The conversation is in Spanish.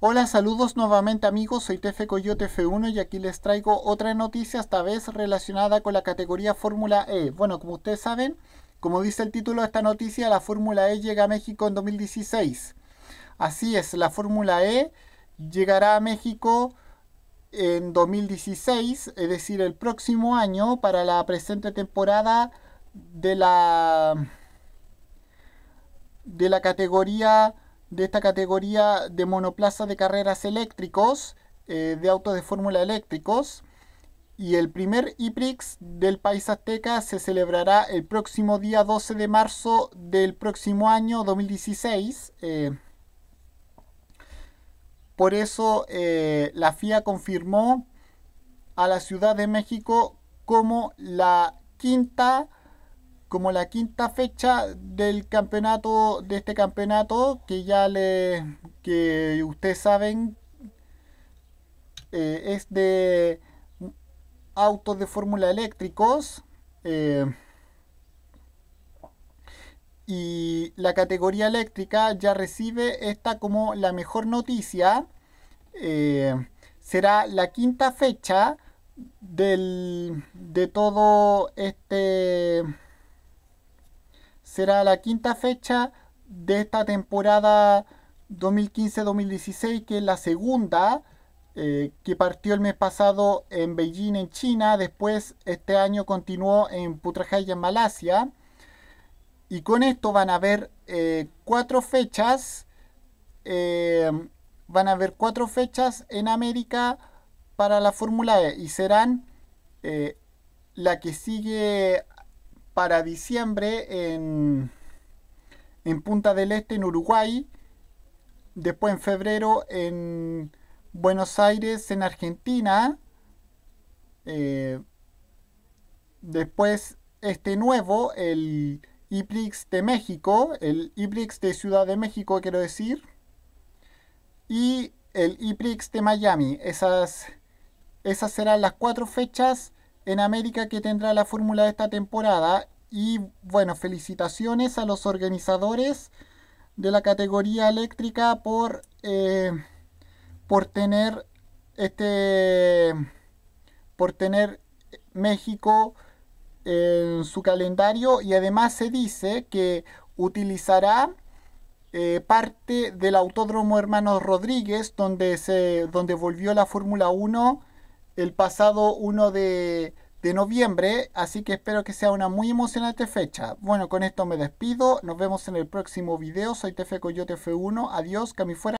Hola, saludos nuevamente amigos, soy Tefe Coyote F1 y aquí les traigo otra noticia, esta vez relacionada con la categoría Fórmula E. Bueno, como ustedes saben, como dice el título de esta noticia, la Fórmula E llega a México en 2016. Así es, la Fórmula E llegará a México en 2016, es decir, el próximo año para la presente temporada de la de la categoría de esta categoría de monoplaza de carreras eléctricos, eh, de autos de fórmula eléctricos. Y el primer IPRIX del país azteca se celebrará el próximo día 12 de marzo del próximo año 2016. Eh. por eso eh, la FIA confirmó a la Ciudad de México como la quinta como la quinta fecha del campeonato, de este campeonato, que ya le, que ustedes saben, eh, es de autos de fórmula eléctricos. Eh, y la categoría eléctrica ya recibe esta como la mejor noticia. Eh, será la quinta fecha del, de todo este será la quinta fecha de esta temporada 2015-2016, que es la segunda, eh, que partió el mes pasado en Beijing, en China, después este año continuó en Putrajaya, en Malasia, y con esto van a haber eh, cuatro fechas, eh, van a haber cuatro fechas en América para la Fórmula E, y serán la que sigue para diciembre en, Punta del Este, en Uruguay. Después en febrero en Buenos Aires, en Argentina. Eh, después este nuevo, el IPRIX de México, el IPRIX de Ciudad de México, quiero decir. Y el IPRIX de Miami. Esas, esas serán las cuatro fechas en América que tendrá la fórmula de esta temporada. Y bueno, felicitaciones a los organizadores de la categoría eléctrica por, eh, por tener este por tener México en su calendario y además se dice que utilizará eh, parte del Autódromo Hermanos Rodríguez donde se donde volvió la Fórmula 1 el pasado 1 de, noviembre, así que espero que sea una muy emocionante fecha. Bueno, con esto me despido, nos vemos en el próximo video, soy Tefe Coyote F1, adiós, que fuera.